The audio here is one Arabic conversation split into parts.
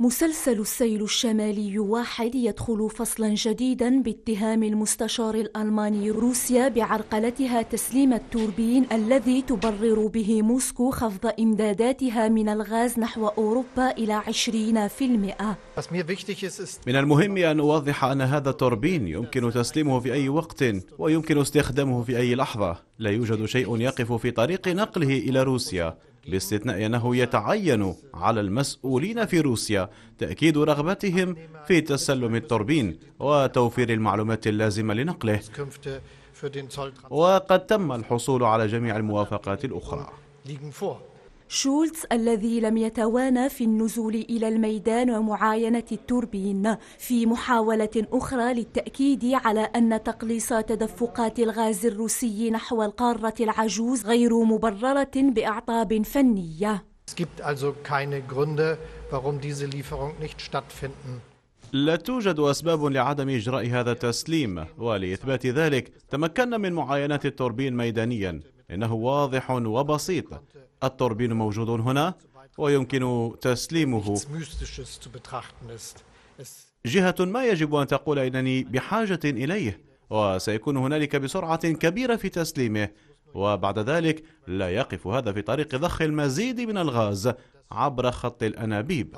مسلسل السيل الشمالي واحد يدخل فصلا جديدا باتهام المستشار الألماني روسيا بعرقلتها تسليم التوربين الذي تبرر به موسكو خفض إمداداتها من الغاز نحو أوروبا إلى 20% من المهم أن أوضح أن هذا التوربين يمكن تسليمه في أي وقت ويمكن استخدامه في أي لحظة لا يوجد شيء يقف في طريق نقله إلى روسيا باستثناء أنه يتعين على المسؤولين في روسيا تأكيد رغبتهم في تسلم التوربين وتوفير المعلومات اللازمة لنقله وقد تم الحصول على جميع الموافقات الأخرى شولتز الذي لم يتوانى في النزول إلى الميدان ومعاينة التوربين في محاولة أخرى للتأكيد على أن تقليص تدفقات الغاز الروسي نحو القارة العجوز غير مبررة بأعطاب فنية. Es gibt also keine Gründe, warum diese Lieferung nicht stattfinden. لا توجد أسباب لعدم إجراء هذا التسليم ولإثبات ذلك تمكنا من معاينة التوربين ميدانيا إنه واضح وبسيط التوربين موجود هنا ويمكن تسليمه جهة ما يجب أن تقول إنني بحاجة إليه وسيكون هنالك بسرعة كبيرة في تسليمه وبعد ذلك لا يقف هذا في طريق ضخ المزيد من الغاز عبر خط الأنابيب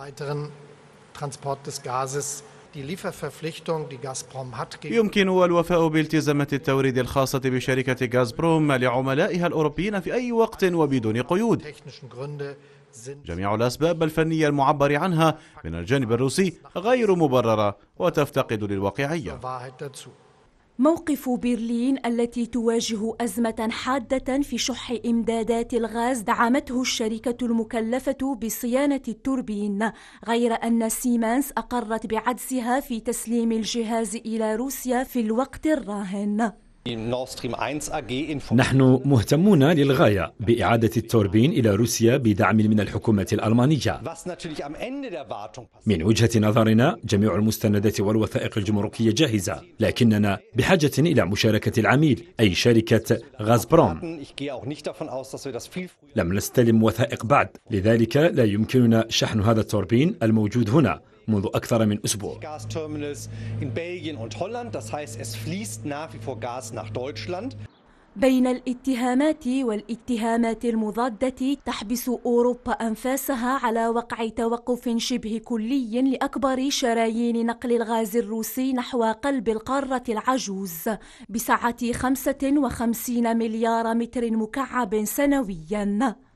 يمكن الوفاء بالتزامات التوريد الخاصة بشركة غازبروم لعملائها الأوروبيين في أي وقت وبدون قيود جميع الأسباب الفنية المعبر عنها من الجانب الروسي غير مبررة وتفتقد للواقعية موقف برلين التي تواجه أزمة حادة في شح إمدادات الغاز دعمته الشركة المكلفة بصيانة التوربين غير أن سيمنز أقرت بعجزها في تسليم الجهاز إلى روسيا في الوقت الراهن نحن مهتمون للغاية بإعادة التوربين إلى روسيا بدعم من الحكومة الألمانية من وجهة نظرنا جميع المستندات والوثائق الجمركية جاهزة لكننا بحاجة إلى مشاركة العميل أي شركة غازبروم لم نستلم وثائق بعد لذلك لا يمكننا شحن هذا التوربين الموجود هنا منذ أكثر من أسبوع بين الاتهامات والاتهامات المضادة تحبس أوروبا أنفاسها على وقع توقف شبه كلي لأكبر شرايين نقل الغاز الروسي نحو قلب القارة العجوز بسعة 55 مليار متر مكعب سنوياً